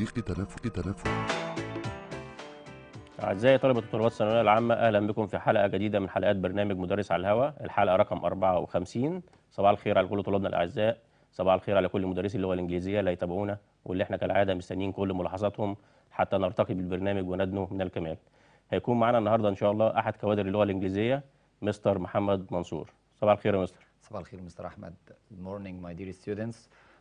فريق تنافس تنافس أعزائي طلبة الطلبات الثانوية العامة أهلا بكم في حلقة جديدة من حلقات برنامج مدرس على الهواء الحلقة رقم 54 صباح الخير على كل طلابنا الأعزاء صباح الخير على كل مدرسي اللغة الإنجليزية اللي يتابعونا واللي احنا كالعادة مستنيين كل ملاحظاتهم حتى نرتقي بالبرنامج وندنو من الكمال هيكون معنا النهاردة إن شاء الله أحد كوادر اللغة الإنجليزية مستر محمد منصور صباح الخير يا مستر صباح الخير مستر أحمد جود مورنينج ماي dear students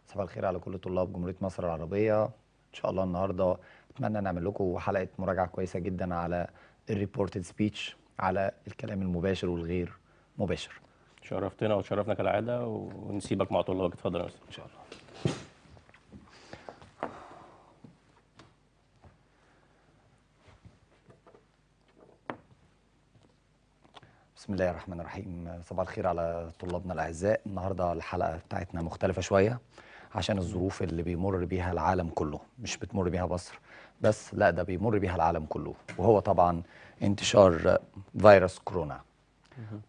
صباح الخير على كل طلاب جمهورية مصر العربية ان شاء الله النهارده اتمنى نعمل لكم حلقه مراجعه كويسه جدا على الريبورتد سبيتش على الكلام المباشر والغير مباشر شرفتنا وتشرفنا كالعاده ونسيبك مع طلابك اتفضل يا ان شاء الله بسم الله الرحمن الرحيم صباح الخير على طلابنا الاعزاء النهارده الحلقه بتاعتنا مختلفه شويه عشان الظروف اللي بيمر بيها العالم كله مش بتمر بيها مصر بس لا ده بيمر بيها العالم كله وهو طبعا انتشار فيروس كورونا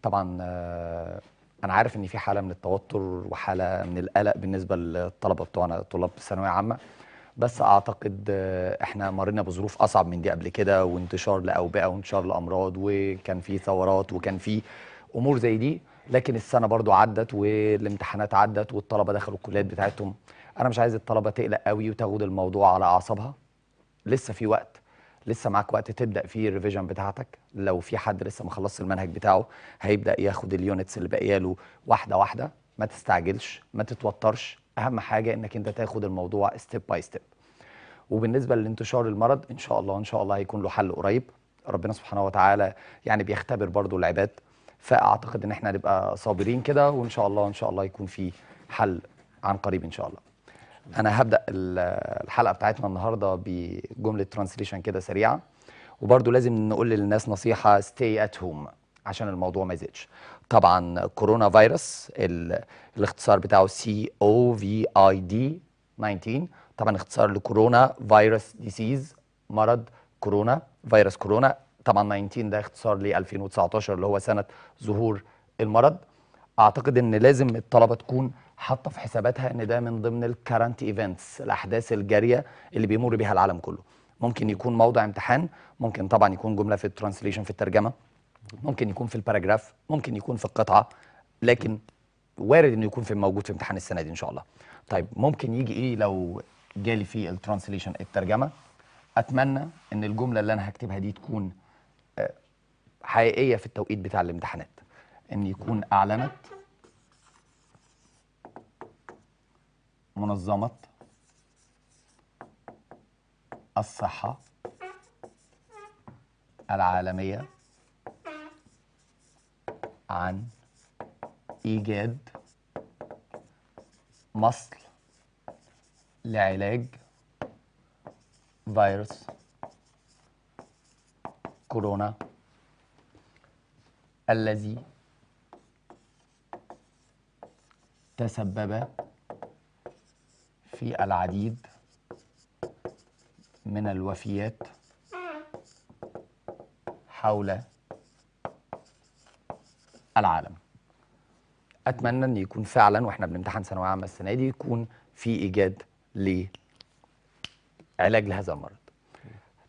طبعا آه، انا عارف ان في حاله من التوتر وحاله من القلق بالنسبه للطلبه بتوعنا طلاب الثانويه عامه بس اعتقد آه، احنا مرينا بظروف اصعب من دي قبل كده وانتشار لاوبئه وانتشار لامراض وكان في ثورات وكان في امور زي دي لكن السنه برضو عدت والامتحانات عدت والطلبه دخلوا الكليات بتاعتهم انا مش عايز الطلبه تقلق قوي وتاخد الموضوع على اعصابها لسه في وقت لسه معاك وقت تبدا فيه الريفيجن بتاعتك لو في حد لسه ما خلصش المنهج بتاعه هيبدا ياخد اليونتس اللي باقيه له واحده واحده ما تستعجلش ما تتوترش اهم حاجه انك انت تاخد الموضوع ستيب باي ستيب وبالنسبه لانتشار المرض ان شاء الله ان شاء الله هيكون له حل قريب ربنا سبحانه وتعالى يعني بيختبر برضه العباد فاعتقد ان احنا هنبقى صابرين كده وان شاء الله ان شاء الله يكون في حل عن قريب ان شاء الله انا هبدا الحلقه بتاعتنا النهارده بجمله ترانسليشن كده سريعه وبرده لازم نقول للناس نصيحه ستي ات هوم عشان الموضوع ما يزيدش طبعا كورونا فيروس الاختصار بتاعه سي او في اي دي 19 طبعا اختصار لكورونا فيروس ديسيز مرض كورونا فيروس كورونا طبعا 19 ده اختصار ل 2019 اللي هو سنه ظهور المرض اعتقد ان لازم الطلبه تكون حاطه في حساباتها ان ده من ضمن الكرنت ايفنتس الاحداث الجاريه اللي بيمر بها العالم كله ممكن يكون موضع امتحان ممكن طبعا يكون جمله في الترانسليشن في الترجمه ممكن يكون في الباراجراف ممكن يكون في القطعه لكن وارد انه يكون في موجود في امتحان السنه دي ان شاء الله طيب ممكن يجي ايه لو جالي في الترانسليشن الترجمه اتمنى ان الجمله اللي انا هكتبها دي تكون حقيقيه في التوقيت بتاع الامتحانات ان يكون اعلنت منظمه الصحه العالميه عن ايجاد مصل لعلاج فيروس كورونا الذي تسبب في العديد من الوفيات حول العالم اتمنى ان يكون فعلا واحنا بنمتحن ثانويه عامه السنه دي يكون في ايجاد لعلاج لهذا المرض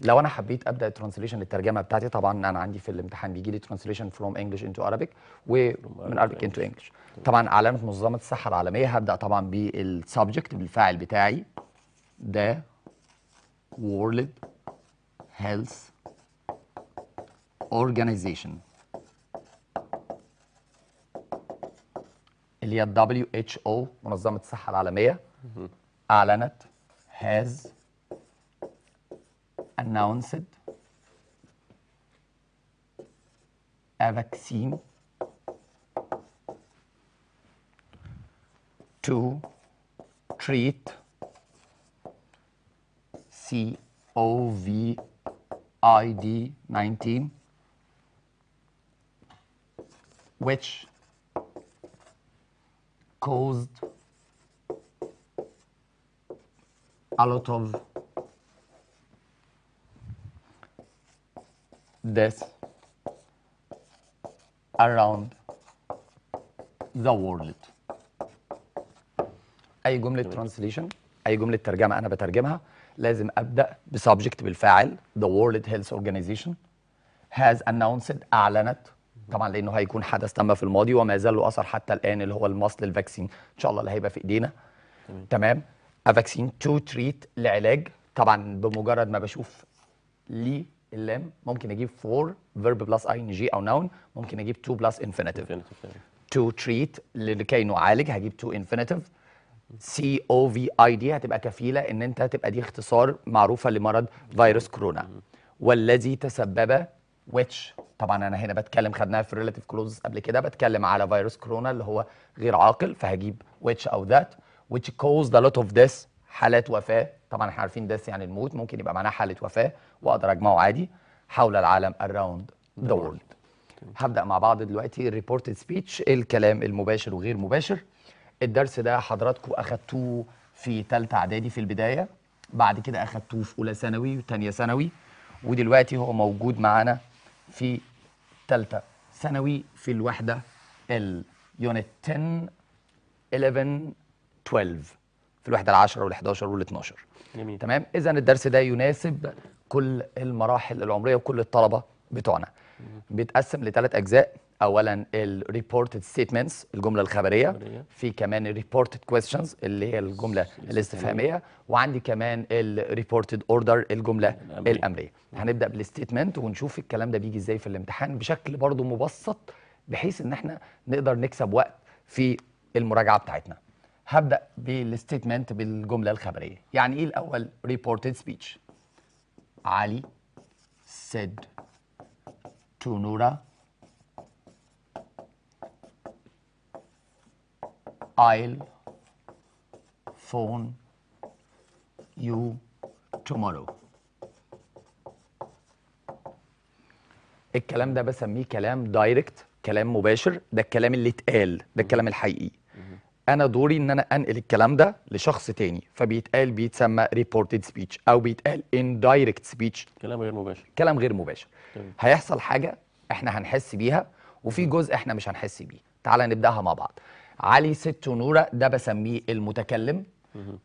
لو انا حبيت ابدا الترانسليشن للترجمه بتاعتي طبعا انا عندي في الامتحان بيجي لي ترانسليشن فروم انجلش انتو عربيك ومن عربيك انتو انجلش طبعا علامه منظمه الصحه العالميه هبدا طبعا بالسبجكت بالفاعل بتاعي ده وورلد هيلث اورجانيزيشن اللي هي WHO منظمه الصحه العالميه اعلنت has announced a vaccine to treat COVID 19, which caused a lot of death around the world اي جمله ترانسليشن اي جمله ترجمه انا بترجمها لازم ابدا بسبجكت بالفاعل the world health organization has announced اعلنت طبعا لانه هيكون حدث تم في الماضي وما زال له اثر حتى الان اللي هو المصل الفاكسين ان شاء الله اللي هيبقى في ايدينا تمام افاكسين تو تريت لعلاج طبعا بمجرد ما بشوف ليه اللام ممكن اجيب فور verb بلس اي ان جي او noun ممكن اجيب تو بلس infinitive to treat لكي نعالج هجيب تو infinitive سي او في اي دي هتبقى كفيله ان انت هتبقى دي اختصار معروفه لمرض فيروس كورونا والذي تسبب which طبعا انا هنا بتكلم خدناها في الريلاتيف كلوز قبل كده بتكلم على فيروس كورونا اللي هو غير عاقل فهجيب which او that which caused a lot of this حالات وفاه طبعا احنا عارفين ده يعني الموت ممكن يبقى معناها حاله وفاه واقدر اجمعه عادي حول العالم اراوند ذا وورلد هبدا مع بعض دلوقتي الريبورتد سبيتش الكلام المباشر وغير مباشر الدرس ده حضراتكم اخدتوه في ثالثه اعدادي في البدايه بعد كده اخدتوه في اولى ثانوي وثانيه ثانوي ودلوقتي هو موجود معانا في ثالثه ثانوي في الوحده اليونت 10 11 12 في الوحده ال10 وال11 وال12 جميل تمام اذا الدرس ده يناسب كل المراحل العمريه وكل الطلبه بتوعنا بيتقسم لثلاث اجزاء اولا الريبورتد ستيتمنتس الجمله الخبريه في كمان الريبورتد كويستشنز اللي هي الجمله الاستفهاميه وعندي كمان الريبورتد اوردر الجمله الامريه, الأمرية. هنبدا بالستيتمنت ونشوف الكلام ده بيجي ازاي في الامتحان بشكل برضه مبسط بحيث ان احنا نقدر نكسب وقت في المراجعه بتاعتنا هبدا بالستيتمنت بالجمله الخبريه يعني ايه الاول ريبورتد سبيتش علي said to نورا I'll phone you tomorrow الكلام ده بسميه كلام دايركت كلام مباشر ده الكلام اللي اتقال ده الكلام الحقيقي انا دوري ان انا انقل الكلام ده لشخص تاني فبيتقال بيتسمى ريبورتد سبيتش او بيتقال اندايركت سبيتش كلام غير مباشر كلام غير مباشر طيب. هيحصل حاجه احنا هنحس بيها وفي جزء احنا مش هنحس بيه تعالى نبداها مع بعض علي ست نوره ده بسميه المتكلم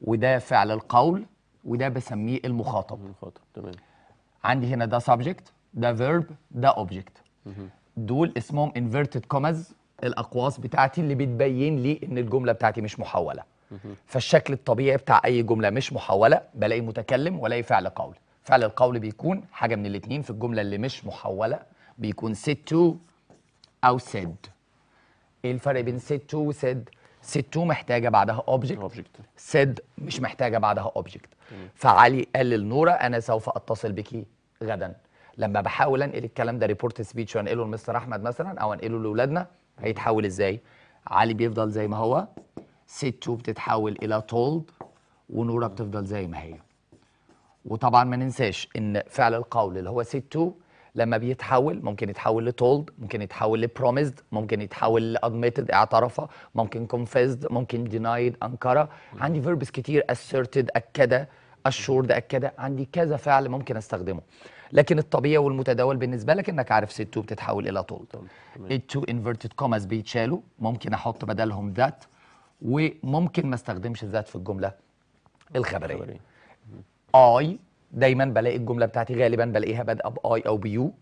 وده فعل القول وده بسميه المخاطب المخاطب تمام عندي هنا ده سبجكت ده فيرب ده اوبجكت دول اسمهم انفيرتد كوماز الاقواس بتاعتي اللي بتبين لي ان الجمله بتاعتي مش محوله فالشكل الطبيعي بتاع اي جمله مش محوله بلاقي متكلم ولاقي فعل قول فعل القول بيكون حاجه من الاثنين في الجمله اللي مش محوله بيكون said to او said ايه الفرق بين said to وسيد said to محتاجه بعدها اوبجكت said مش محتاجه بعدها اوبجكت فعلي قال للنورة انا سوف اتصل بك غدا لما بحاول انقل الكلام ده ريبورت سبيتش وانقله لمستر احمد مثلا او انقله لاولادنا هيتحول ازاي علي بيفضل زي ما هو ستو بتتحول الى تولد ونوره بتفضل زي ما هي وطبعا ما ننساش ان فعل القول اللي هو ستو لما بيتحول ممكن يتحول لتولد ممكن يتحول لبروميسد ممكن يتحول لادميتد اعترف ممكن كونفيسد ممكن دينايد انكره عندي فيربس كتير اسيرتد اكد اشورد اكد عندي كذا فعل ممكن استخدمه لكن الطبيعي والمتداول بالنسبه لك انك عارف سيت 2 بتتحول الى طول التو انفرتد كوماز بيتشالوا ممكن احط بدلهم ذات وممكن ما استخدمش ذات في الجمله الخبريه اي دايما بلاقي الجمله بتاعتي غالبا بلاقيها بادئه باي او بيو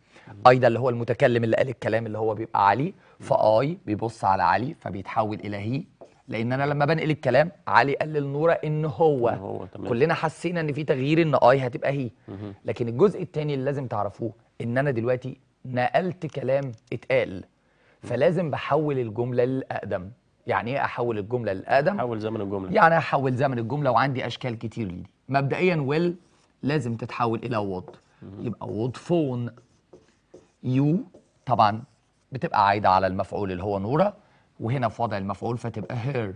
اي ده اللي هو المتكلم اللي قال الكلام اللي هو بيبقى علي فاي بيبص على علي فبيتحول الى هي لان انا لما بنقل الكلام علي قال للنورة ان هو, هو تمام. كلنا حسينا ان في تغيير ان اي آه هتبقى هي لكن الجزء الثاني اللي لازم تعرفوه ان انا دلوقتي نقلت كلام اتقال فلازم بحول الجمله للاقدم يعني ايه احول الجمله للاقدم احول زمن الجمله يعني احول زمن الجمله وعندي اشكال كتير لي مبدئيا ويل لازم تتحول الى وود يبقى وود فون يو طبعا بتبقى عايده على المفعول اللي هو نوره وهنا في وضع المفعول فتبقى هير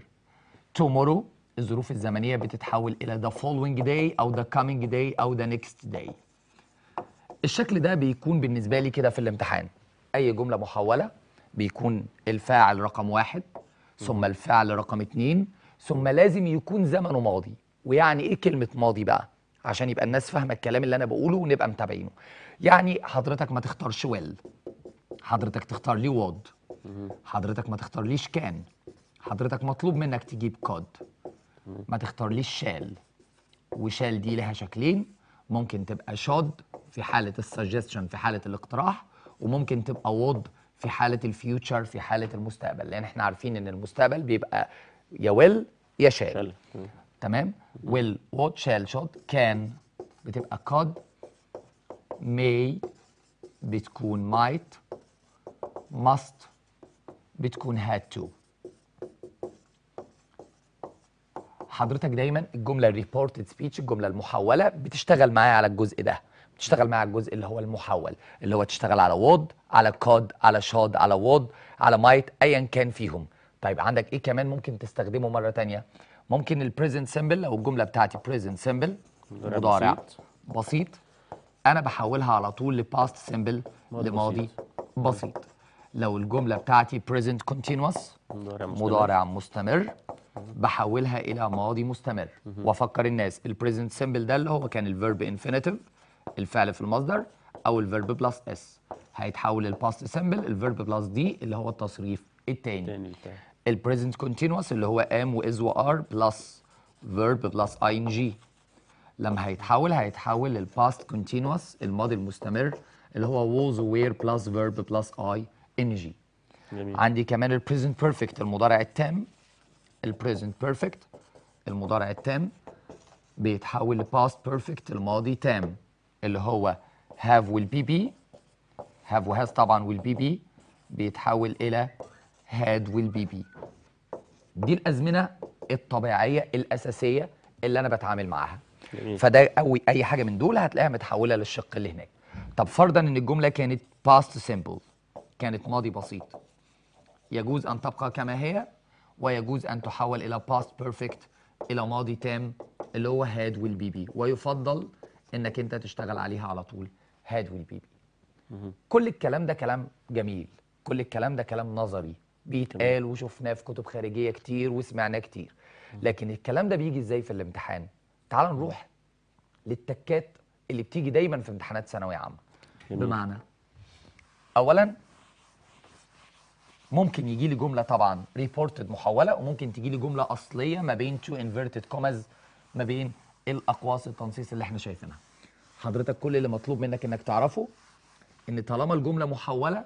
tomorrow الظروف الزمنيه بتتحول الى the following day او the coming day او the next day الشكل ده بيكون بالنسبه لي كده في الامتحان اي جمله محوله بيكون الفاعل رقم واحد ثم الفعل رقم اتنين ثم لازم يكون زمنه ماضي ويعني ايه كلمه ماضي بقى عشان يبقى الناس فاهمه الكلام اللي انا بقوله ونبقى متابعينه يعني حضرتك ما تختارش ويل حضرتك تختار لي وود حضرتك ما تختارليش كان حضرتك مطلوب منك تجيب قد ما تختارليش شال وشال دي لها شكلين ممكن تبقى شاد في حالة السجستشن في حالة الاقتراح وممكن تبقى وض في حالة الفيوتشر في حالة المستقبل لأن احنا عارفين إن المستقبل بيبقى يا ويل يا شال تمام ويل وود شال شاد كان بتبقى قد ماي بتكون مايت ماست بتكون هاد تو حضرتك دايما الجمله الريبورتد سبيتش الجمله المحوله بتشتغل معايا على الجزء ده بتشتغل معايا على الجزء اللي هو المحول اللي هو تشتغل على وود على كود على شاد على وود على مايت ايا كان فيهم طيب عندك ايه كمان ممكن تستخدمه مره ثانيه ممكن البريزنت سيمبل او الجمله بتاعتي بريزنت سيمبل مضارع بسيط. بسيط انا بحولها على طول لباست سيمبل لماضي بسيط, بسيط. لو الجملة بتاعتي present continuous مضارع مستمر, مضارع مستمر بحولها إلى ماضي مستمر وأفكر الناس البريزنت simple ده اللي هو كان الفيرب انفينيتيف الفعل في المصدر أو الفيرب بلس اس هيتحول للباست سيمبل الفيرب بلس دي اللي هو التصريف التاني البريزنت كونتينوس اللي هو ام و وار بلس فيرب بلس verb ان جي لما هيتحول هيتحول للباست كونتينوس الماضي المستمر اللي هو was were بلس فيرب بلس اي ان جي عندي كمان البريزنت بيرفكت المضارع التام البريزنت بيرفكت المضارع التام بيتحول لباست بيرفكت الماضي تام اللي هو have will be be have وهاز طبعا will be be بيتحول الى had will be be دي الازمنه الطبيعيه الاساسيه اللي انا بتعامل معاها جميل. فده أو اي حاجه من دول هتلاقيها متحوله للشق اللي هناك طب فرضا ان الجمله كانت past simple كانت ماضي بسيط يجوز أن تبقى كما هي ويجوز أن تحول إلى past perfect إلى ماضي تام اللي هو had will be be ويفضل إنك أنت تشتغل عليها على طول had will be be كل الكلام ده كلام جميل كل الكلام ده كلام نظري بيتقال وشفناه في كتب خارجية كتير وسمعناه كتير لكن الكلام ده بيجي إزاي في الامتحان تعال نروح للتكات اللي بتيجي دايما في امتحانات ثانوية عامة بمعنى أولا ممكن يجي لي جمله طبعا ريبورتد محوله وممكن تجي لي جمله اصليه ما بين تو انفيرتد كوماز ما بين الاقواس التنصيص اللي احنا شايفينها حضرتك كل اللي مطلوب منك انك تعرفه ان طالما الجمله محوله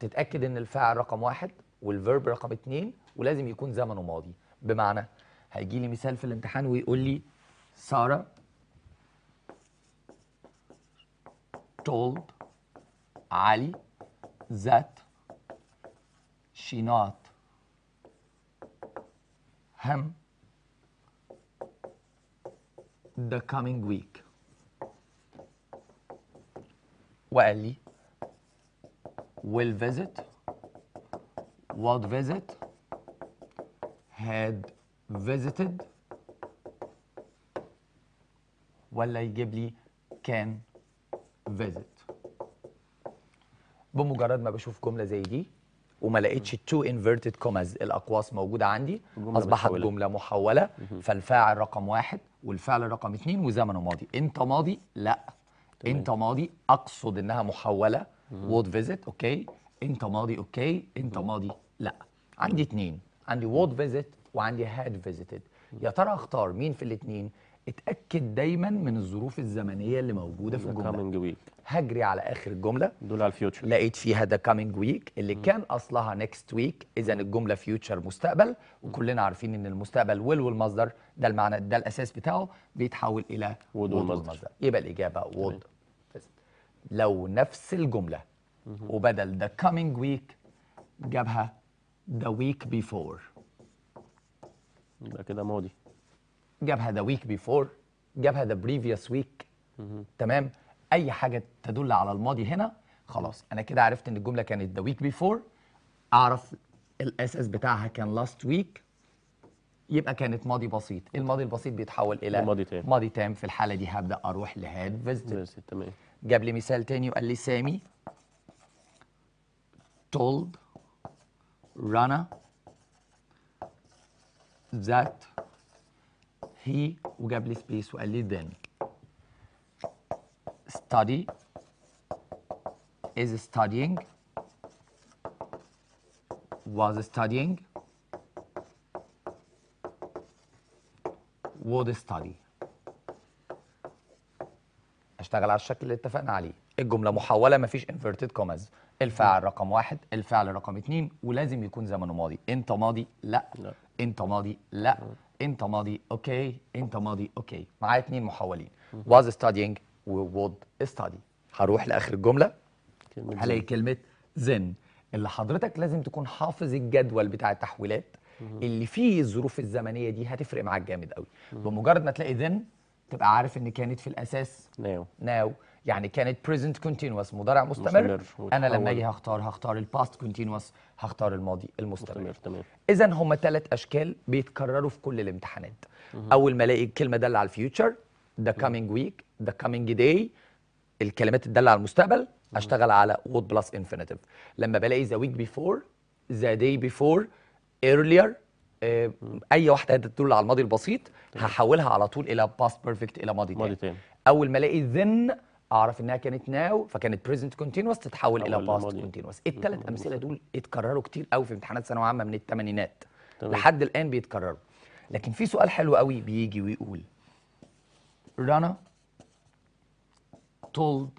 تتاكد ان الفاعل رقم واحد والفيرب رقم اتنين ولازم يكون زمنه ماضي بمعنى هيجي لي مثال في الامتحان ويقول لي ساره told علي ذات she not him the coming week وقال لي will visit what visit had visited ولا يجيب لي can visit بمجرد ما بشوف جمله زي دي وما لقيتش التو انفيرتد كوماز الاقواس موجوده عندي جملة اصبحت محولة. جمله محوله فالفاعل رقم واحد والفعل رقم اثنين وزمنه ماضي انت ماضي لا طبعا. انت ماضي اقصد انها محوله وود فيزيت اوكي انت ماضي اوكي انت ماضي لا عندي اثنين عندي وود فيزيت وعندي هاد فيزيتد يا ترى اختار مين في الاثنين اتاكد دايما من الظروف الزمنيه اللي موجوده في الجمله هجري على اخر الجمله دول على الفيوتشر لقيت فيها ده كامينج ويك اللي م. كان اصلها نيكست ويك اذا الجمله فيوتشر مستقبل وكلنا عارفين ان المستقبل ويل والمصدر ده المعنى ده الاساس بتاعه بيتحول الى وود والمصدر يبقى الاجابه وود لو نفس الجمله وبدل ذا كامينج ويك جابها ذا ويك بيفور يبقى كده ماضي جابها ذا ويك بيفور جابها ذا بريفيوس ويك تمام اي حاجه تدل على الماضي هنا خلاص انا كده عرفت ان الجمله كانت ذا ويك بيفور اعرف الاساس بتاعها كان لاست ويك يبقى كانت ماضي بسيط الماضي البسيط بيتحول الى ماضي تام ماضي تام في الحاله دي هبدا اروح لهاد فيزيت تمام جاب لي مثال تاني وقال لي سامي told Rana that هي وجاب لي سبيس وقال لي then study is studying was studying would study اشتغل على الشكل اللي اتفقنا عليه الجمله محوله مفيش inverted commas الفعل رقم واحد الفعل رقم اتنين ولازم يكون زمنه ماضي انت ماضي لا, لا. انت ماضي لا, لا. انت ماضي اوكي انت ماضي اوكي معايا اثنين محولين was studying وود would study هروح لاخر الجمله هلاقي كلمه زن اللي حضرتك لازم تكون حافظ الجدول بتاع التحويلات اللي فيه الظروف الزمنيه دي هتفرق معاك جامد قوي بمجرد ما تلاقي ذن تبقى عارف ان كانت في الاساس ناو ناو يعني كانت بريزنت كونتينوس مضارع مستمر, مستمر. انا لما اجي هختار هختار الباست كونتينوس هختار الماضي المستمر مستمر. تمام اذا هم ثلاث اشكال بيتكرروا في كل الامتحانات مم. اول ما الاقي الكلمه داله على الفيوتشر ذا كامينج ويك ذا كامينج داي الكلمات الداله على المستقبل اشتغل على وود بلس انفينيتيف لما بلاقي ذا ويك بيفور ذا داي بيفور ايرليير اي واحده تدل على الماضي البسيط هحولها على طول الى باست بيرفكت الى ماضي تاني اول ما الاقي ذن اعرف انها كانت ناو فكانت بريزنت كونتينوس تتحول الى باست كونتينوس الثلاث امثله دول اتكرروا كتير قوي في امتحانات ثانويه عامه من الثمانينات لحد الان بيتكرروا لكن في سؤال حلو قوي بيجي ويقول رنا told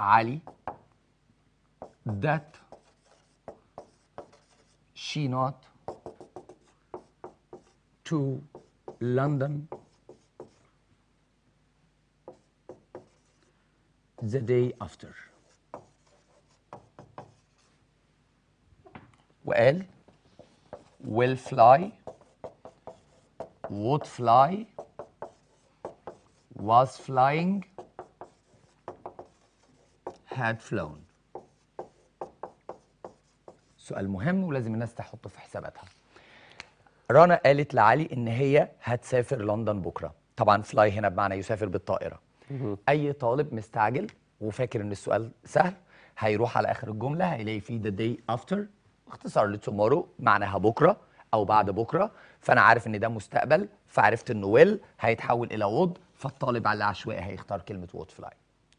علي that she not to London the day after Well, will fly would fly was flying had flown سؤال مهم ولازم الناس تحطه في حساباتها رنا قالت لعلي ان هي هتسافر لندن بكره طبعا فلاي هنا بمعنى يسافر بالطائره اي طالب مستعجل وفاكر ان السؤال سهل هيروح على اخر الجمله هيلاقي فيه ذا داي افتر اختصار لتومورو معناها بكره او بعد بكره فانا عارف ان ده مستقبل فعرفت انه ويل هيتحول الى وود فالطالب على العشوائي هيختار كلمه وود فلاي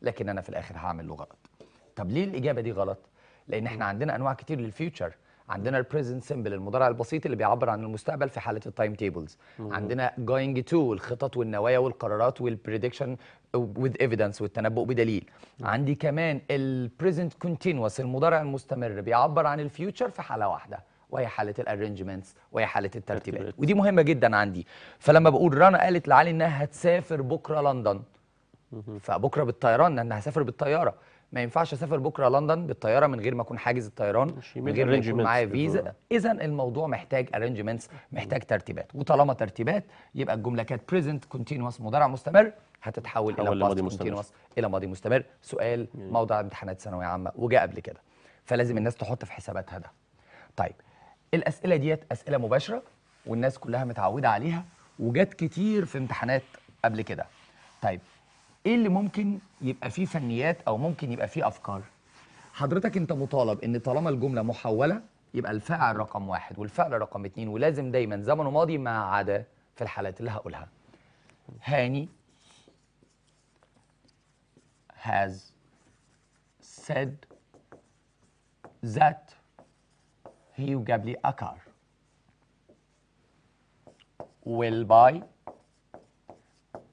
لكن انا في الاخر هعمل له غلط طب ليه الاجابه دي غلط لان احنا عندنا انواع كتير للفيوتشر عندنا البريزنت سيمبل المضارع البسيط اللي بيعبر عن المستقبل في حاله التايم تيبلز عندنا جوينج تو الخطط والنوايا والقرارات والبريدكشن with evidence والتنبؤ بدليل مم. عندي كمان البريزنت كونتينوس المضارع المستمر بيعبر عن الفيوتشر في حاله واحده وهي حاله الارنجمنتس وهي حاله الترتيبات ودي مهمه جدا عندي فلما بقول رنا قالت لعلي انها هتسافر بكره لندن فبكره بالطيران لانها هسافر بالطياره ما ينفعش اسافر بكره لندن بالطياره من غير ما اكون حاجز الطيران من غير ما يكون معايا فيزا آه. اذا الموضوع محتاج ارنجمنتس محتاج ترتيبات وطالما ترتيبات يبقى الجمله كانت بريزنت كونتينوس مضارع مستمر هتتحول الى ماضي مستمر الى ماضي مستمر سؤال موضع امتحانات ثانويه عامه وجاء قبل كده فلازم الناس تحط في حساباتها ده طيب الاسئله ديت اسئله مباشره والناس كلها متعوده عليها وجات كتير في امتحانات قبل كده طيب ايه اللي ممكن يبقى فيه فنيات او ممكن يبقى فيه افكار حضرتك انت مطالب ان طالما الجمله محوله يبقى الفاعل رقم واحد والفعل رقم اتنين ولازم دايما زمن وماضي ما عدا في الحالات اللي هقولها هاني has said that he جاب لي a car will buy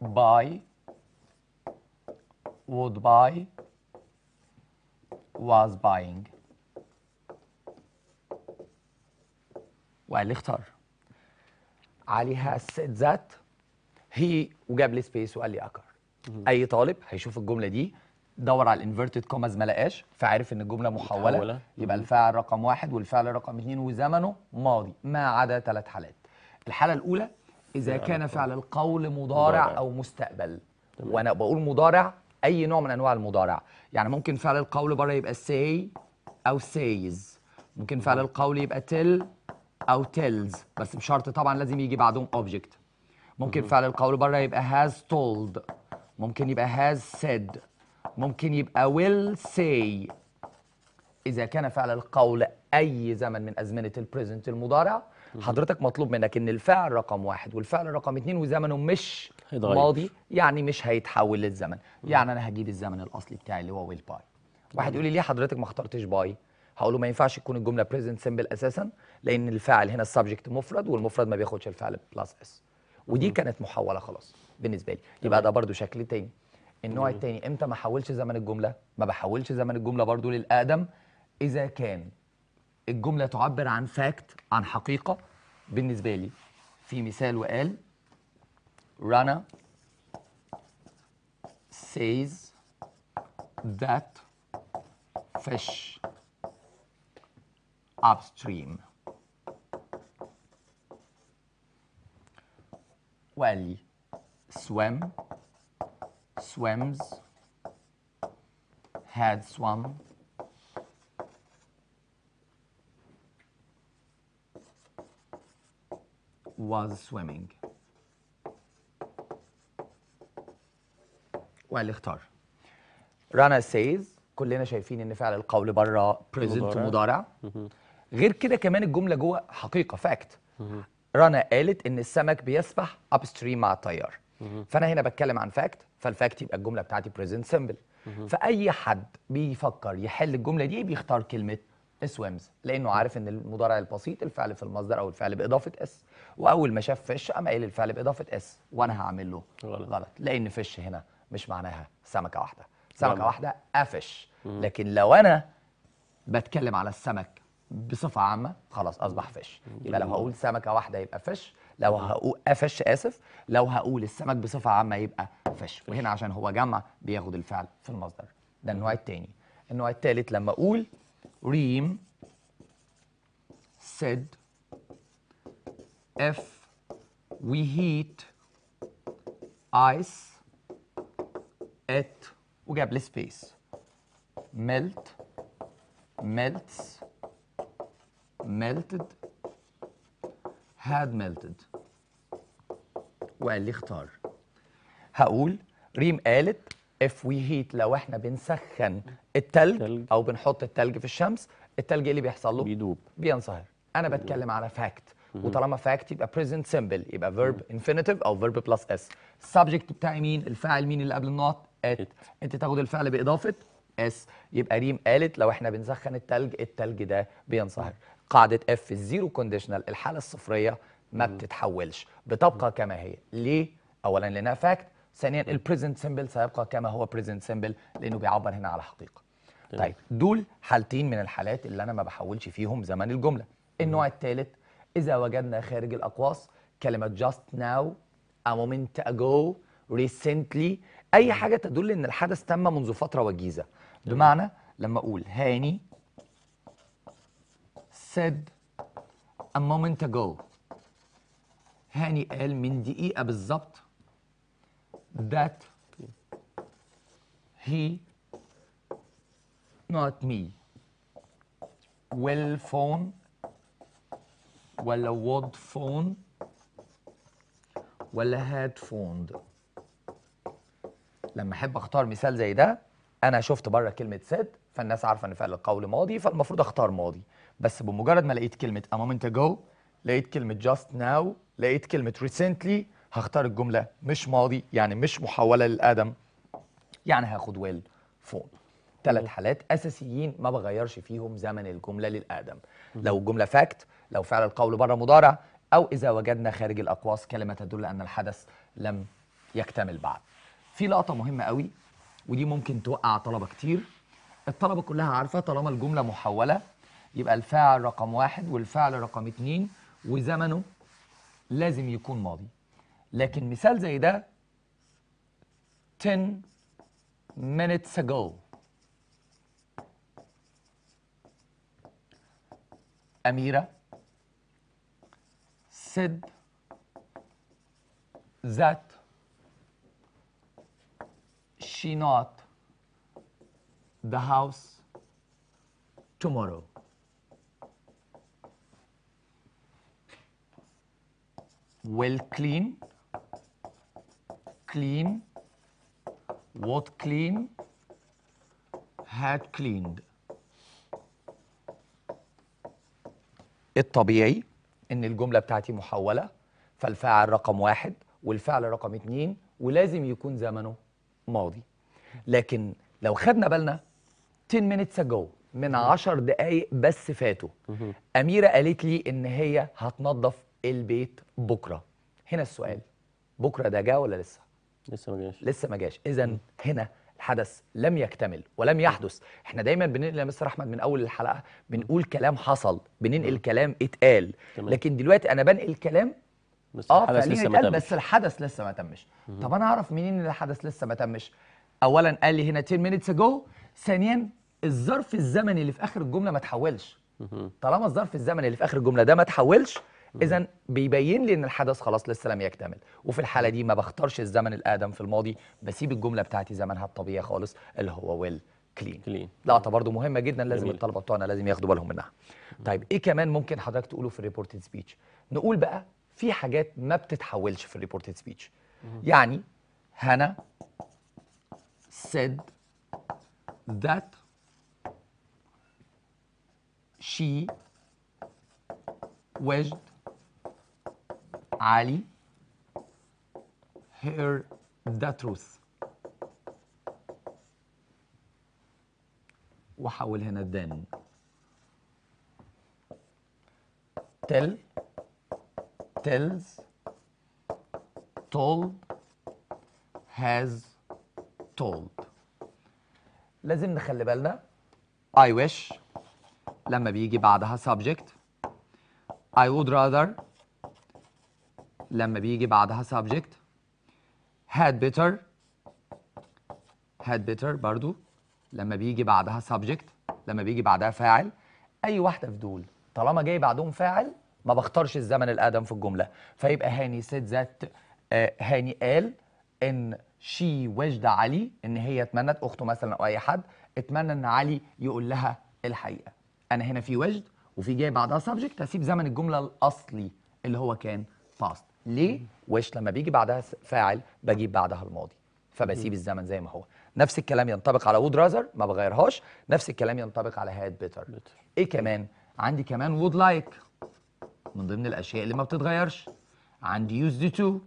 buy would buy was buying وقال لي اختار عليها الست ذات هي وجاب لي سبيس وقال لي اكر اي طالب هيشوف الجمله دي دور على الانفيرتد كوماز ما لقاش فعرف ان الجمله محوله محولة. يبقى الفاعل رقم واحد والفعل رقم اثنين وزمنه ماضي ما عدا ثلاث حالات الحاله الاولى اذا كان فعل القول مضارع, مضارع. او مستقبل تمام. وانا بقول مضارع اي نوع من انواع المضارع يعني ممكن فعل القول بره يبقى say او says ممكن فعل القول يبقى tell او tells بس بشرط طبعا لازم يجي بعدهم object ممكن فعل القول بره يبقى has told ممكن يبقى has said ممكن يبقى will say إذا كان فعل القول أي زمن من أزمنة البريزنت المضارع حضرتك مطلوب منك إن الفعل رقم واحد والفعل رقم اتنين وزمنه مش هيتغير. ماضي يعني مش هيتحول للزمن يعني انا هجيب الزمن الاصلي بتاعي اللي هو ويل باي واحد يقول لي ليه حضرتك ما اخترتش باي هقول له ما ينفعش تكون الجمله بريزنت سيمبل اساسا لان الفاعل هنا السبجكت مفرد والمفرد ما بياخدش الفعل بلس اس ودي مم. كانت محوله خلاص بالنسبه لي يبقى ده برده شكل تاني النوع التاني امتى ما احولش زمن الجمله ما بحولش زمن الجمله برده للاقدم اذا كان الجمله تعبر عن فاكت عن حقيقه بالنسبه لي في مثال وقال Rana says that fish upstream. Well, swam, swims, had swum, was swimming. وقال اختار رنا سيز كلنا شايفين ان فعل القول بره بريزنت مضارع غير كده كمان الجمله جوه حقيقه فاكت رنا قالت ان السمك بيسبح ستريم مع التيار فانا هنا بتكلم عن فاكت فالفاكت يبقى الجمله بتاعتي بريزنت سيمبل فاي حد بيفكر يحل الجمله دي بيختار كلمه سويمز لانه عارف ان المضارع البسيط الفعل في المصدر او الفعل باضافه اس واول ما شاف فيش قام قايل الفعل باضافه اس وانا هعمل له غلط, غلط. لان فيش هنا مش معناها سمكه واحده سمكه واحده قفش لكن لو انا بتكلم على السمك بصفه عامه خلاص اصبح فش يبقى لو هقول سمكه واحده يبقى فش لو هقول قفش اسف لو هقول السمك بصفه عامه يبقى فش وهنا عشان هو جمع بياخد الفعل في المصدر ده النوع الثاني النوع الثالث لما اقول ريم said if we heat ice ات وجاب لي سبيس ميلت ميلتس melted had melted وقال لي اختار هقول ريم قالت if we heat لو احنا بنسخن التلج او بنحط التلج في الشمس التلج ايه اللي بيحصل له؟ بيدوب بينصهر انا بيدوب. بتكلم على فاكت وطالما فاكت يبقى present simple يبقى verb infinitive او verb plus s السبجكت بتاعي مين؟ الفاعل مين اللي قبل النقط؟ ات انت تاخد الفعل باضافه اس يبقى ريم قالت لو احنا بنسخن التلج التلج ده بينصهر قاعده اف الزيرو كونديشنال الحاله الصفريه ما بتتحولش بتبقى كما هي ليه اولا لانها فاكت ثانيا البريزنت سيمبل سيبقى كما هو بريزنت سيمبل لانه بيعبر هنا على حقيقه طيب دول حالتين من الحالات اللي انا ما بحولش فيهم زمن الجمله النوع الثالث اذا وجدنا خارج الاقواس كلمه just now a moment ago recently اي حاجه تدل ان الحدث تم منذ فتره وجيزه بمعنى لما اقول هاني said a moment ago هاني قال من دقيقه بالظبط that he not me will phone ولا would phone ولا had phoned لما احب اختار مثال زي ده انا شفت بره كلمه سيد فالناس عارفه ان فعل القول ماضي فالمفروض اختار ماضي بس بمجرد ما لقيت كلمه a moment ago لقيت كلمه just now لقيت كلمه recently هختار الجمله مش ماضي يعني مش محوله للادم يعني هاخد ويل فون ثلاث حالات اساسيين ما بغيرش فيهم زمن الجمله للادم لو الجمله فاكت لو فعل القول بره مضارع او اذا وجدنا خارج الاقواس كلمه تدل ان الحدث لم يكتمل بعد في لقطه مهمه قوي ودي ممكن توقع طلبه كتير الطلبه كلها عارفه طالما الجمله محوله يبقى الفاعل رقم واحد والفعل رقم اتنين وزمنه لازم يكون ماضي لكن مثال زي ده 10 minutes ago أميرة said that she not the house tomorrow? Will clean, clean, what clean, had cleaned. الطبيعي ان الجملة بتاعتي محولة فالفاعل رقم واحد والفعل رقم اتنين ولازم يكون زمنه ماضي لكن لو خدنا بالنا 10 minutes ago من 10 دقايق بس فاتوا اميره قالت لي ان هي هتنظف البيت بكره هنا السؤال بكره ده جاء ولا لسه لسه ما جاش لسه ما جاش اذا هنا الحدث لم يكتمل ولم يحدث احنا دايما بننقل يا مستر احمد من اول الحلقه بنقول كلام حصل بننقل كلام اتقال لكن دلوقتي انا بنقل كلام بس آه، الحدث اه ما تمش بس الحدث لسه ما تمش طب انا اعرف منين ان الحدث لسه ما تمش اولا قال لي هنا 10 minutes ago ثانيا الظرف الزمني اللي في اخر الجمله ما تحولش طالما الظرف الزمني اللي في اخر الجمله ده ما تحولش اذا بيبين لي ان الحدث خلاص لسه لم يكتمل وفي الحاله دي ما بختارش الزمن الادم في الماضي بسيب الجمله بتاعتي زمنها الطبيعي خالص اللي هو ويل كلين كلين لقطه برضو مهمه جدا لازم جميل. الطلبه بتوعنا لازم ياخدوا بالهم منها طيب ايه كمان ممكن حضرتك تقوله في الريبورتد سبيتش نقول بقى في حاجات ما بتتحولش في الريبورتد سبيتش يعني هنا said that she wed Ali her the truth وحاول هنا then tell tells told has told لازم نخلي بالنا I wish لما بيجي بعدها subject I would rather لما بيجي بعدها subject had better had better برضو لما بيجي بعدها subject لما بيجي بعدها فاعل أي واحدة في دول طالما جاي بعدهم فاعل ما بختارش الزمن الأقدم في الجملة فيبقى هاني said that آه، هاني قال إن شي وجد علي ان هي اتمنت اخته مثلا او اي حد اتمنى ان علي يقول لها الحقيقه انا هنا في وجد وفي جاي بعدها سبجكت هسيب زمن الجمله الاصلي اللي هو كان باست ليه وش لما بيجي بعدها فاعل بجيب بعدها الماضي فبسيب الزمن زي ما هو نفس الكلام ينطبق على وود راذر ما بغيرهاش نفس الكلام ينطبق على هاد بيتر ايه كمان عندي كمان وود لايك من ضمن الاشياء اللي ما بتتغيرش عندي يوز دي تو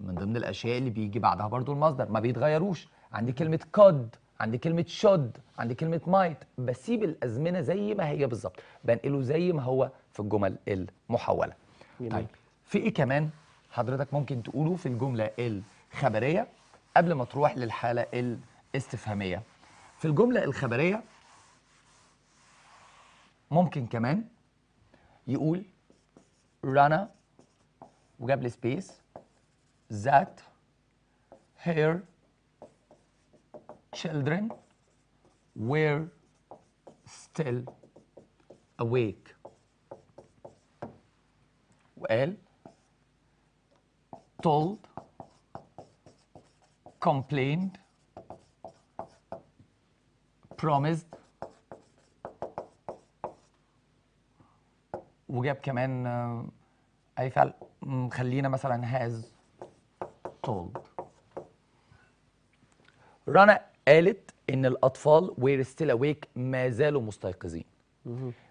من ضمن الاشياء اللي بيجي بعدها برضو المصدر ما بيتغيروش عندي كلمه قد عندي كلمه شد عندي كلمه مايت بسيب الازمنه زي ما هي بالظبط بنقله زي ما هو في الجمل المحوله جميل. طيب في ايه كمان حضرتك ممكن تقوله في الجمله الخبريه قبل ما تروح للحاله الاستفهاميه في الجمله الخبريه ممكن كمان يقول رانا وجاب لي سبيس that her children were still awake. Well, told, complained, promised وجاب كمان هيفعل خلينا مثلا has told. رنا قالت ان الاطفال were still awake ما زالوا مستيقظين.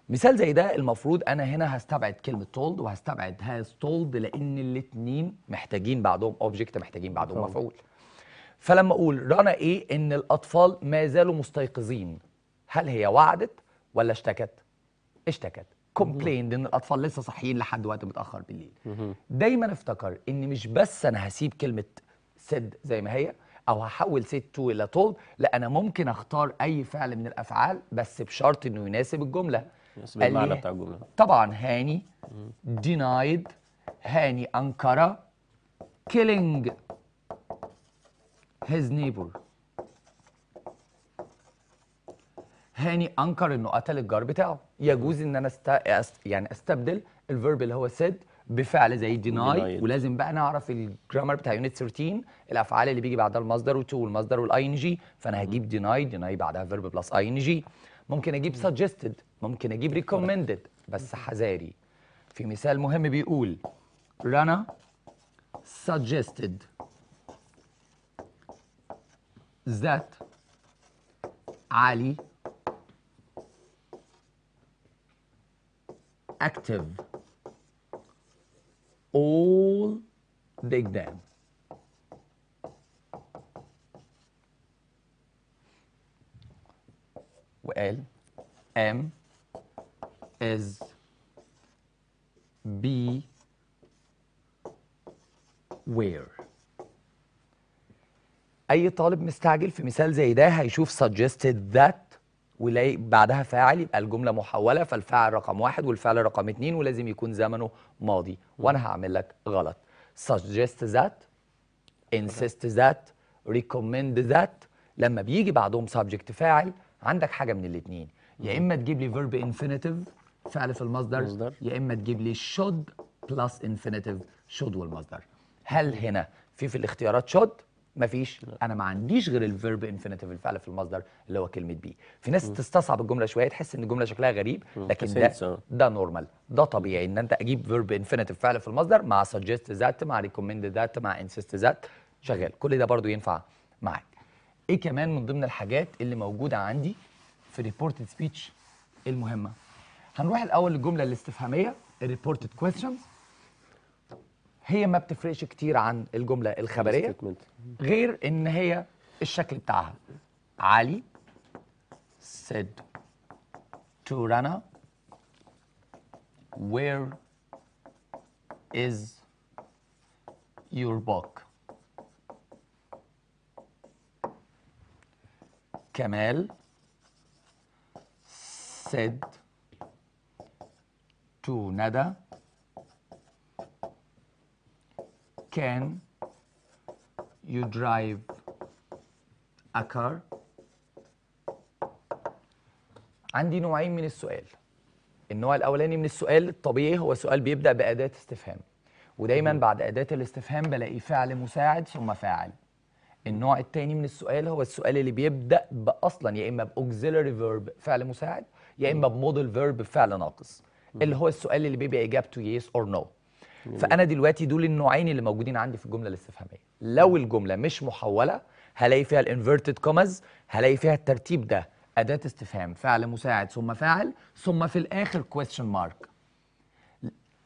مثال زي ده المفروض انا هنا هستبعد كلمه told وهستبعد has told لان الاثنين محتاجين بعضهم object محتاجين بعضهم أوه. مفعول. فلما اقول رنا ايه ان الاطفال ما زالوا مستيقظين هل هي وعدت ولا اشتكت؟ اشتكت. كومبليند ان الاطفال لسه صاحيين لحد وقت متاخر بالليل دايما افتكر ان مش بس انا هسيب كلمه سد زي ما هي او هحول سد تو الى تولد لا انا ممكن اختار اي فعل من الافعال بس بشرط انه يناسب الجمله يناسب المعنى بتاع الجمله طبعا هاني دينايد هاني انكره killing his neighbor هاني انكر انه قتل الجار بتاعه يجوز ان انا است... يعني استبدل الفيرب اللي هو سيد بفعل زي ديناي ولازم بقى نعرف الجرامر بتاع يونت 13 الافعال اللي بيجي بعدها المصدر وتو والمصدر والاي ان جي فانا هجيب ديناي ديناي بعدها فيرب بلس اي ان جي ممكن اجيب سجستد ممكن اجيب ريكومندد بس حذاري في مثال مهم بيقول رنا سجستد ذات علي active all big exam وقال M is B where اي طالب مستعجل في مثال زي ده هيشوف suggested that بعدها فاعل يبقى الجملة محولة فالفاعل رقم واحد والفعل رقم اتنين ولازم يكون زمنه ماضي وأنا هعمل لك غلط suggest that insist that recommend that لما بيجي بعدهم subject فاعل عندك حاجة من الاتنين يا إما تجيب لي verb infinitive فعل في المصدر مصدر. يا إما تجيب لي should plus infinitive should والمصدر هل هنا في في الاختيارات should مفيش انا ما عنديش غير الفيرب انفينيتيف الفعل في المصدر اللي هو كلمه بي في ناس م. تستصعب الجمله شويه تحس ان الجمله شكلها غريب لكن ده آه. ده نورمال ده طبيعي ان انت اجيب فيرب انفينيتيف فعل في المصدر مع سجست ذات مع ريكومند ذات مع انسست ذات شغال كل ده برضو ينفع معاك ايه كمان من ضمن الحاجات اللي موجوده عندي في ريبورتد سبيتش المهمه هنروح الاول للجمله الاستفهاميه الريبورتد كويستشنز هي ما بتفرقش كتير عن الجمله الخبريه غير ان هي الشكل بتاعها علي said to Rana where is your book كمال said to Nada can you drive a car عندي نوعين من السؤال النوع الاولاني من السؤال الطبيعي هو سؤال بيبدا باداه استفهام ودايما بعد اداه الاستفهام بلاقي فعل مساعد ثم فاعل النوع الثاني من السؤال هو السؤال اللي بيبدا باصلا يا اما باوكسيلري فيرب فعل مساعد يا اما بموديل فيرب فعل ناقص اللي هو السؤال اللي بيبقى اجابته يس اور نو فانا دلوقتي دول النوعين اللي موجودين عندي في الجمله الاستفهاميه لو الجمله مش محوله هلاقي فيها الانفيرتد كوماز هلاقي فيها الترتيب ده اداه استفهام فعل مساعد ثم فاعل ثم في الاخر كويستشن مارك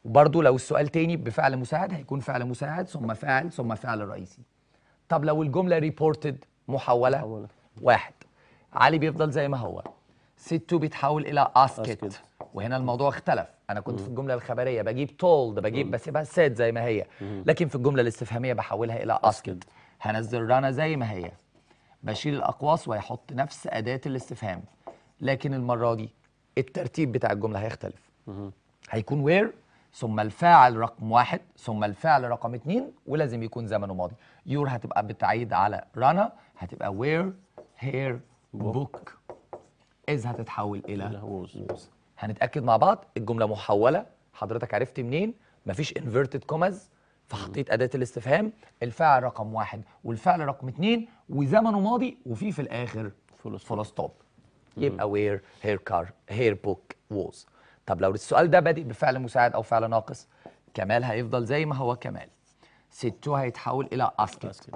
وبرضه لو السؤال تاني بفعل مساعد هيكون فعل مساعد ثم فاعل ثم فعل رئيسي طب لو الجمله ريبورتد محوله محولة. واحد علي بيفضل زي ما هو ستو بيتحول الى اسكت وهنا الموضوع اختلف انا كنت في الجمله الخبريه بجيب تولد بجيب بسيبها سيد زي ما هي لكن في الجمله الاستفهاميه بحولها الى اسكد هنزل رنا زي ما هي بشيل الاقواس وهيحط نفس اداه الاستفهام لكن المره دي الترتيب بتاع الجمله هيختلف هيكون وير ثم الفاعل رقم واحد ثم الفاعل رقم اتنين ولازم يكون زمنه ماضي يور هتبقى بتعيد على رنا هتبقى وير هير بوك اذ هتتحول الى هنتاكد مع بعض الجمله محوله حضرتك عرفت منين مفيش انفيرتد كوماز فحطيت اداه الاستفهام الفعل رقم واحد والفعل رقم اتنين وزمنه ماضي وفي في الاخر فول ستوب يبقى وير هير كار هير بوك ووز طب لو السؤال ده بادئ بفعل مساعد او فعل ناقص كمال هيفضل زي ما هو كمال ستو هيتحول الى اسكت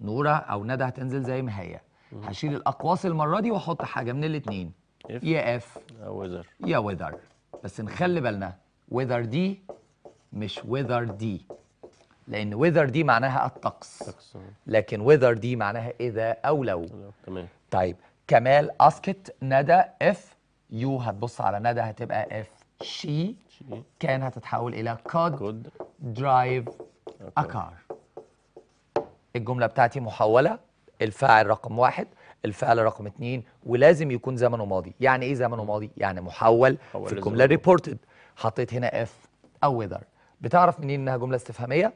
نوره او ندى هتنزل زي ما هي هشيل الاقواس المره دي واحط حاجه من الاثنين يا اف ويذر يا ويذر بس نخلي بالنا ويذر دي مش ويذر دي لان ويذر دي معناها الطقس لكن ويذر دي معناها اذا او لو تمام طيب كمال اسكت ندى اف يو هتبص على ندى هتبقى اف شي كان هتتحول الى كود درايف اكار الجمله بتاعتي محوله الفاعل رقم واحد الفعل رقم اثنين ولازم يكون زمنه ماضي يعني ايه زمنه ماضي يعني محول في الجمله ريبورتد حطيت هنا اف او ويذر بتعرف منين انها جمله استفهاميه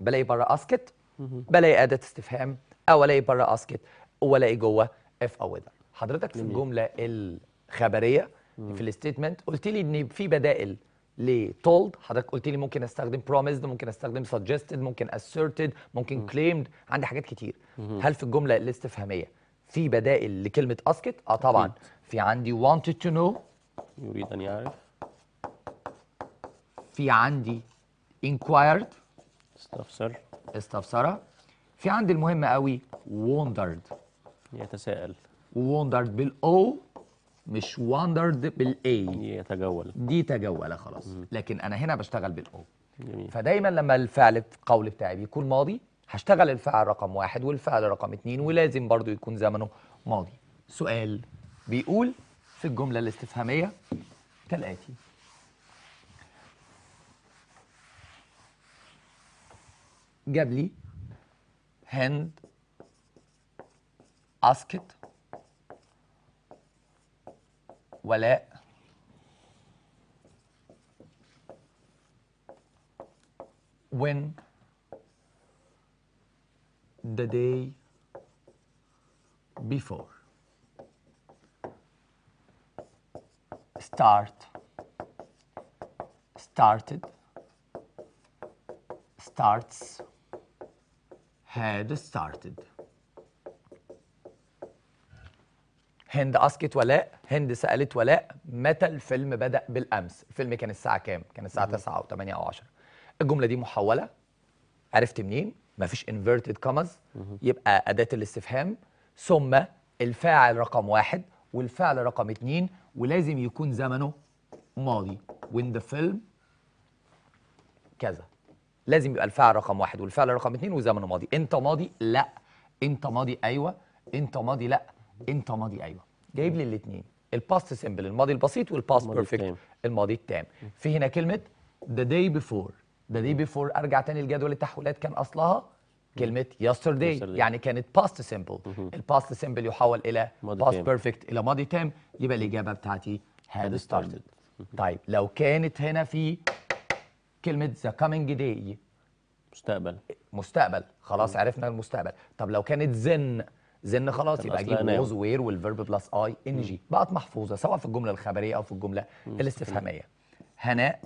بلاقي بره اسكت بلاقي اداه استفهام او الاقي بره اسكت والاقي جوه اف او ويذر حضرتك في الجمله الخبريه في الستيتمنت قلت لي ان في بدائل لتولد حضرتك قلت لي ممكن استخدم promised ممكن استخدم سجستد ممكن اسيرتد ممكن claimed عندي حاجات كتير هل في الجمله الاستفهاميه في بدائل لكلمه اسكت اه طبعا في عندي wanted to know يريد ان يعرف في عندي inquired استفسر استفسر في عندي المهم قوي wondered يتساءل wondered بالاو مش wondered بالاي يتجول دي تجوله خلاص لكن انا هنا بشتغل بالاو جميل. فدايما لما الفعل القول بتاعي بيكون ماضي هشتغل الفعل رقم واحد والفعل رقم اتنين ولازم برضو يكون زمنه ماضي سؤال بيقول في الجملة الاستفهامية كالآتي جاب لي هند أسكت ولاء when the day before. Start, started, starts, had started. هند أسكت ولاء هند سألت ولاء متى الفيلم بدأ بالأمس الفيلم كان الساعة كام كان الساعة 9 أو 8 أو 10 الجملة دي محولة عرفت منين ما فيش انفيرتد commas يبقى أداة الاستفهام ثم الفاعل رقم واحد والفعل رقم اتنين ولازم يكون زمنه ماضي وين ذا فيلم كذا لازم يبقى الفعل رقم واحد والفعل رقم اتنين وزمنه ماضي انت ماضي لا انت ماضي ايوه انت ماضي لا انت ماضي ايوه جايب لي الاثنين الباست سيمبل الماضي البسيط والباست بيرفكت الماضي التام في هنا كلمه the day before ده دي بيفور ارجع تاني لجدول التحويلات كان اصلها كلمه يسترداي يعني كانت باست سيمبل الباست سيمبل يحول الى باست بيرفكت الى ماضي تام يبقى الاجابه بتاعتي هاد ستارتد طيب لو كانت هنا في كلمه ذا كامينج داي مستقبل مستقبل خلاص عرفنا المستقبل طب لو كانت زن زن خلاص يبقى اجيب ووز وير والفيرب بلس اي ان جي بقت محفوظه سواء في الجمله الخبريه او في الجمله الاستفهاميه هناء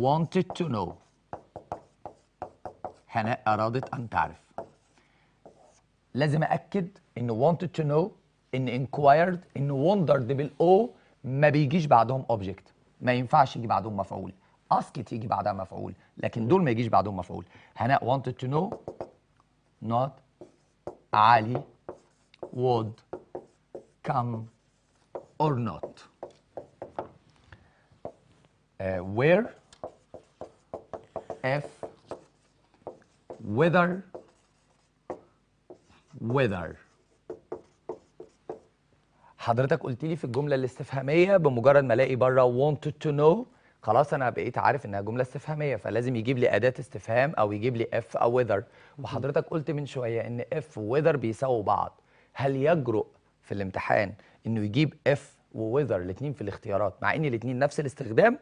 wanted to know هناء أرادت أن تعرف لازم أأكد إن wanted to know إن inquired إن wondered بالأو ما بيجيش بعدهم object ما ينفعش يجي بعدهم مفعول asked يجي بعدها مفعول لكن دول ما يجيش بعدهم مفعول هناء wanted to know not علي would come or not uh, where F whether whether حضرتك قلت لي في الجمله الاستفهاميه بمجرد ما الاقي بره wanted to know خلاص انا بقيت عارف انها جمله استفهاميه فلازم يجيب لي اداه استفهام او يجيب لي اف او وذر وحضرتك قلت من شويه ان اف وذر بيساووا بعض هل يجرؤ في الامتحان انه يجيب اف وذر الاثنين في الاختيارات مع ان الاثنين نفس الاستخدام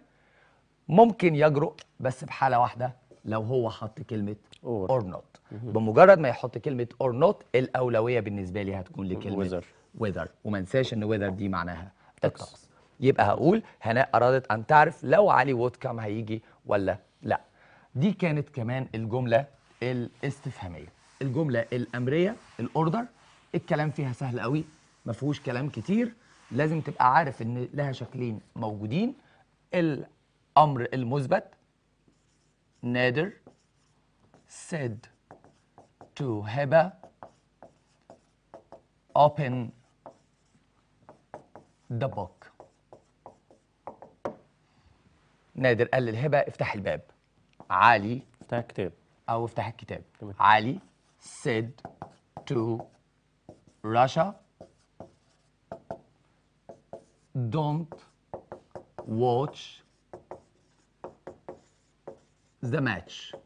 ممكن يجرؤ بس بحاله واحده لو هو حط كلمه اور نوت بمجرد ما يحط كلمه اور نوت الاولويه بالنسبه لي هتكون لكلمه ويذر وما انساش ان ويذر دي معناها الطقس يبقى هقول هناء ارادت ان تعرف لو علي وودكام هيجي ولا لا دي كانت كمان الجمله الاستفهاميه الجمله الامريه الاوردر الكلام فيها سهل قوي ما فيهوش كلام كتير لازم تبقى عارف ان لها شكلين موجودين أمر المثبت نادر said to Heba open the book نادر قال للهبة افتح الباب علي افتح الكتاب أو افتح الكتاب علي said to Russia don't watch ذا ماتش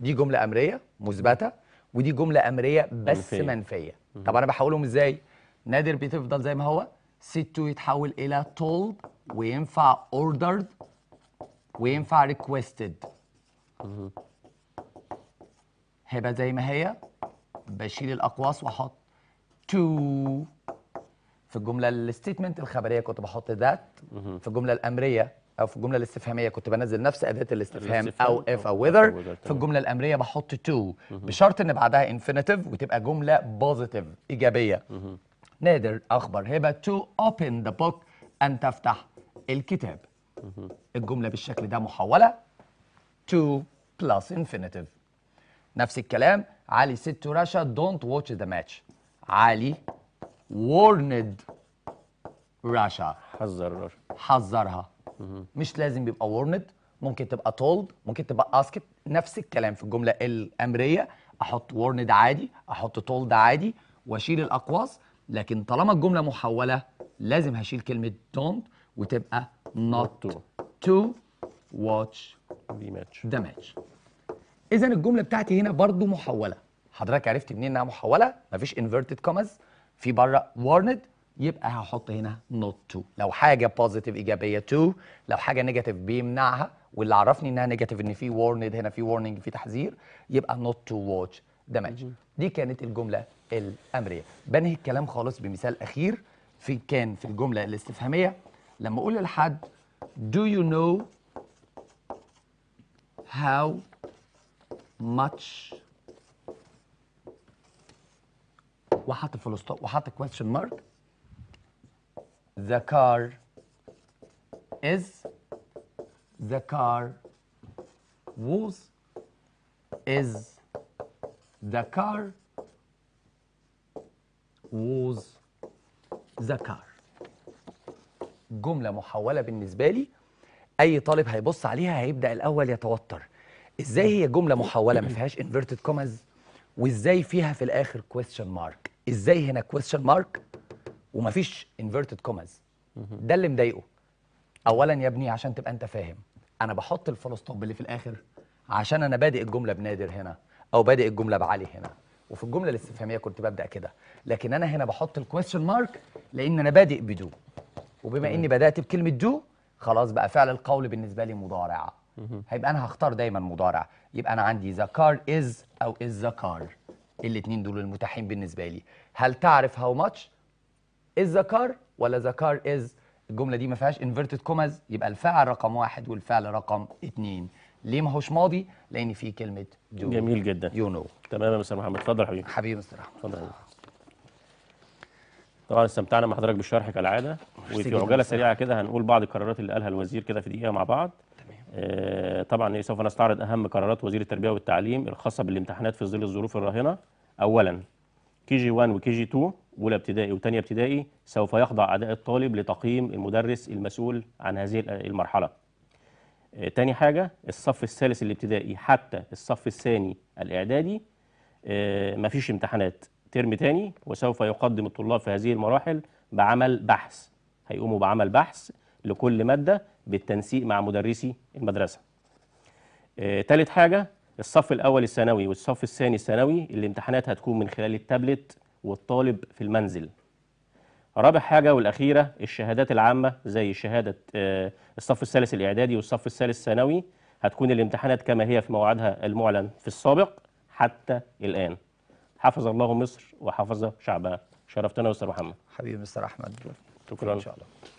دي جمله امريه مثبته ودي جمله امريه بس منفيه طب انا بحولهم ازاي نادر بتفضل زي ما هو سيتو يتحول الى told وينفع ordered وينفع requested هيبقى زي ما هي بشيل الاقواس واحط to في الجمله الستيتمنت الخبريه كنت بحط ذات في الجمله الامريه او في الجمله الاستفهاميه كنت بنزل نفس اداه الاستفهام او اف او وذر في الجمله الامريه بحط تو بشرط ان بعدها انفينيتيف وتبقى جمله بوزيتيف ايجابيه نادر اخبر هبه تو اوبن ذا بوك ان تفتح الكتاب الجمله بالشكل ده محوله تو بلس انفينيتيف نفس الكلام علي ست تو رشا دونت واتش ذا ماتش علي ورند رشا حذر رشا حذرها مش لازم بيبقى ورند ممكن تبقى تولد ممكن تبقى اسكت نفس الكلام في الجمله الامريه احط ورند عادي احط تولد عادي واشيل الاقواس لكن طالما الجمله محوله لازم هشيل كلمه دونت وتبقى not to, to watch the match match اذا الجمله بتاعتي هنا برضو محوله حضرتك عرفت منين انها محوله مفيش inverted commas في بره warned يبقى هحط هنا نوت تو لو حاجه بوزيتيف ايجابيه تو لو حاجه نيجاتيف بيمنعها واللي عرفني انها نيجاتيف ان في وارند هنا في وارنينج في تحذير يبقى نوت تو واتش ده ماتش دي كانت الجمله الامريه بنهي الكلام خالص بمثال اخير في كان في الجمله الاستفهاميه لما اقول لحد do you know how much وحط فول وحط كويشن مارك The car is the car was is the car was the car جملة محولة بالنسبة لي أي طالب هيبص عليها هيبدأ الأول يتوتر إزاي هي جملة محولة ما فيهاش inverted commas وإزاي فيها في الآخر question mark إزاي هنا question mark ومفيش انفيرتد كوماز ده اللي مضايقه اولا يا ابني عشان تبقى انت فاهم انا بحط الفول ستوب اللي في الاخر عشان انا بادئ الجمله بنادر هنا او بادئ الجمله بعلي هنا وفي الجمله الاستفهاميه كنت ببدا كده لكن انا هنا بحط الكويشن مارك لان انا بادئ بدو وبما اني بدات بكلمه دو خلاص بقى فعل القول بالنسبه لي مضارع هيبقى انا هختار دايما مضارع يبقى انا عندي ذا كار از او از ذا كار الاثنين دول المتاحين بالنسبه لي هل تعرف هاو ماتش از ذا ولا ذا كار از الجمله دي ما فيهاش انفيرتد كوماز يبقى الفعل رقم واحد والفعل رقم اتنين ليه ما هوش ماضي لان في كلمه دو جميل جدا يو نو تمام يا مستر محمد اتفضل يا حبيبي حبيبي مستر احمد اتفضل حبيبي طبعا استمتعنا مع حضرتك بالشرح كالعاده وفي عجاله سريعه كده هنقول بعض القرارات اللي قالها الوزير كده في دقيقه مع بعض آه طبعا سوف نستعرض اهم قرارات وزير التربيه والتعليم الخاصه بالامتحانات في ظل الظروف الراهنه اولا كي جي 1 وكي جي 2 اولى ابتدائي وثانيه ابتدائي سوف يخضع اداء الطالب لتقييم المدرس المسؤول عن هذه المرحله آه، تاني حاجه الصف الثالث الابتدائي حتى الصف الثاني الاعدادي آه، مفيش امتحانات ترم تاني وسوف يقدم الطلاب في هذه المراحل بعمل بحث هيقوموا بعمل بحث لكل ماده بالتنسيق مع مدرسي المدرسه ثالث آه، حاجه الصف الاول الثانوي والصف الثاني الثانوي الامتحانات هتكون من خلال التابلت والطالب في المنزل رابع حاجه والاخيره الشهادات العامه زي شهاده آه، الصف الثالث الاعدادي والصف الثالث الثانوي هتكون الامتحانات كما هي في موعدها المعلن في السابق حتى الان حفظ الله مصر وحفظ شعبها شرفتنا يا استاذ محمد حبيبي مستر احمد شكرا ان شاء الله